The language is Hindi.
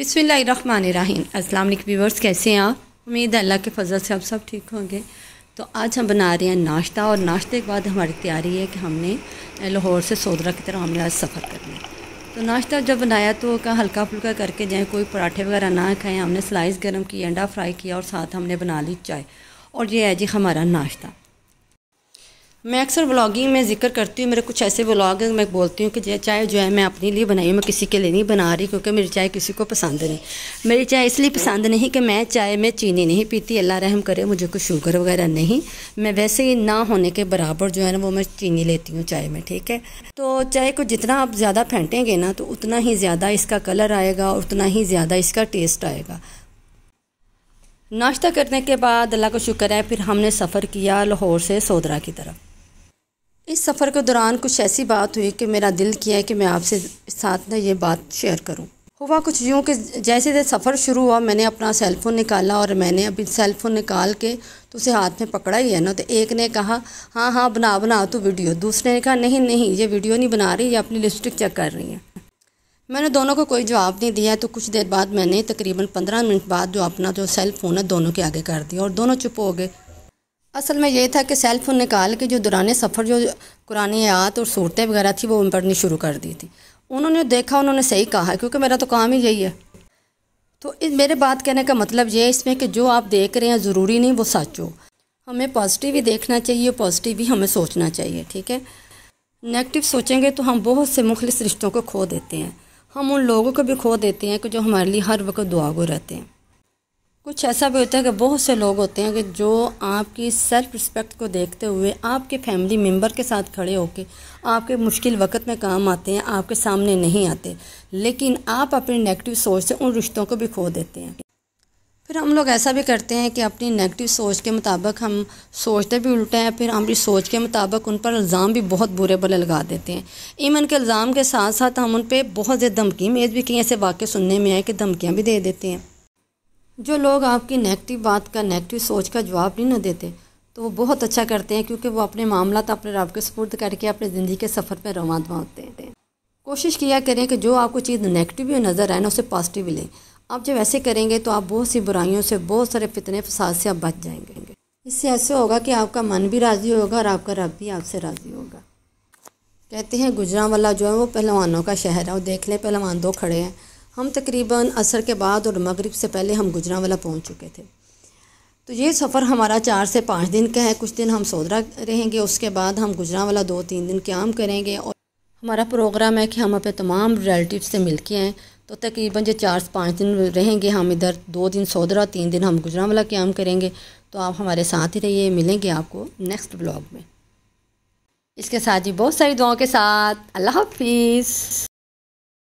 बिस्मिल्लाहिर्रहमानिर्रहीम अस्सलाम व्यूवर्स कैसे हैं आप उम्मीद है अल्लाह के फजल से आप सब ठीक होंगे तो आज हम बना रहे हैं नाश्ता और नाश्ते के बाद हमारी तैयारी है कि हमने लाहौर से सोदरा की तरफ हमने आज सफ़र करना है तो नाश्ता जब बनाया तो कहा हल्का फुल्का करके जाएँ कोई पराठे वगैरह ना खाएँ हमने स्लाइस गर्म की अंडा फ्राई किया और साथ हमने बना ली चाय और ये है जी हमारा नाश्ता मैं अक्सर व्लॉगिंग में जिक्र करती हूँ मेरे कुछ ऐसे व्लॉग मैं बोलती हूँ कि चाय जो है मैं अपने लिए बनाई हूँ मैं किसी के लिए नहीं बना रही क्योंकि मेरी चाय किसी को पसंद नहीं मेरी चाय इसलिए पसंद नहीं कि मैं चाय में चीनी नहीं पीती अल्लाह रहम करे मुझे कुछ शुगर वगैरह नहीं मैं वैसे ही ना होने के बराबर जो है ना वो मैं चीनी लेती हूँ चाय में ठीक है तो चाय को जितना आप ज़्यादा फेंटेंगे ना तो उतना ही ज़्यादा इसका कलर आएगा उतना ही ज़्यादा इसका टेस्ट आएगा नाश्ता करने के बाद अल्लाह का शुक्र है फिर हमने सफ़र किया लाहौर से सोदरा की तरफ इस सफ़र के दौरान कुछ ऐसी बात हुई कि मेरा दिल किया है कि मैं आपसे साथ में ये बात शेयर करूं। हुआ कुछ यूँ कि जैसे जैसे सफ़र शुरू हुआ मैंने अपना सेलफ़ोन निकाला और मैंने अभी सेलफ़ोन निकाल के तो उसे हाथ में पकड़ा ही है ना तो एक ने कहा हाँ हाँ बना बना तो वीडियो दूसरे ने कहा नहीं नहीं ये वीडियो नहीं बना रही ये अपनी लिपस्टिक चेक कर रही है मैंने दोनों को कोई जवाब नहीं दिया तो कुछ देर बाद मैंने तकरीबन पंद्रह मिनट बाद जो अपना जो सेल फ़ोन है दोनों के आगे कर दिया और दोनों चुप हो गए असल में ये था कि सेल फ़ोन निकाल के जो दौरान सफ़र जो कुरानी आयात और सूरतें वगैरह थी वो पढ़नी शुरू कर दी थी उन्होंने देखा उन्होंने सही कहा क्योंकि मेरा तो काम ही यही है तो इस मेरे बात कहने का मतलब ये है इसमें कि जो आप देख रहे हैं ज़रूरी नहीं वो सच हो हमें पॉजिटिव ही देखना चाहिए पॉजिटिव ही हमें सोचना चाहिए ठीक है नेगेटिव सोचेंगे तो हम बहुत से मुखलिस रिश्तों को खो देते हैं हम उन लोगों को भी खो देते हैं कि जो हमारे लिए हर वक्त दुआ रहते हैं कुछ ऐसा भी होता है कि बहुत से लोग होते हैं कि जो आपकी सेल्फ रिस्पेक्ट को देखते हुए आपके फैमिली मेम्बर के साथ खड़े होकर आपके मुश्किल वक्त में काम आते हैं आपके सामने नहीं आते लेकिन आप अपनी नेगेटिव सोच से उन रिश्तों को भी खो देते हैं फिर हम लोग ऐसा भी करते हैं कि अपनी नेगेटिव सोच के मुताबिक हम सोचते भी उल्टे हैं फिर हमारी सोच के मुताबिक उन पर इल्ज़ाम भी बहुत बुरे बुरे लगा देते हैं इवन के इल्ज़ाम के साथ साथ हम उन पर बहुत ज़्यादा धमकी मेज़ भी की ऐसे वाक्य सुनने में आए कि धमकियाँ भी दे देते हैं जो लोग आपकी नेगेटिव बात का नेगेटिव सोच का जवाब नहीं ना देते तो वो बहुत अच्छा करते हैं क्योंकि वो अपने मामला तो अपने रब के सपुर्द करके अपने ज़िंदगी के सफ़र पर दवा होते हैं कोशिश किया करें कि जो आपको चीज़ नेगेटिव भी नज़र आए ना उसे पॉजिटिव लें आप जब ऐसे करेंगे तो आप बहुत सी बुराइयों से बहुत सारे फितने फसाद से आप बच जाएंगे इससे ऐसे होगा कि आपका मन भी राज़ी होगा और आपका रब भी आपसे राज़ी होगा कहते हैं गुजरा वाला जो है वो पहलवानों का शहर है और देख लें पहलवान दो खड़े हैं हम तकरीबन असर के बाद और मगरिब से पहले हम गुजरावाला पहुंच चुके थे तो ये सफ़र हमारा चार से पाँच दिन का है कुछ दिन हम सोदरा रहेंगे उसके बाद हम गुजरावाला दो तीन दिन क्याम करेंगे और हमारा प्रोग्राम है कि हम अपने तमाम रिलेटिव से मिल के आएँ तो तकरीबन जो चार से पाँच दिन रहेंगे हम इधर दो दिन सोदरा तीन दिन हम गुजरावाला क्याम करेंगे तो आप हमारे साथ ही रहिए मिलेंगे आपको नेक्स्ट ब्लॉग में इसके साथ ही बहुत सारी दुआओं के साथ अल्लाह हाफिज़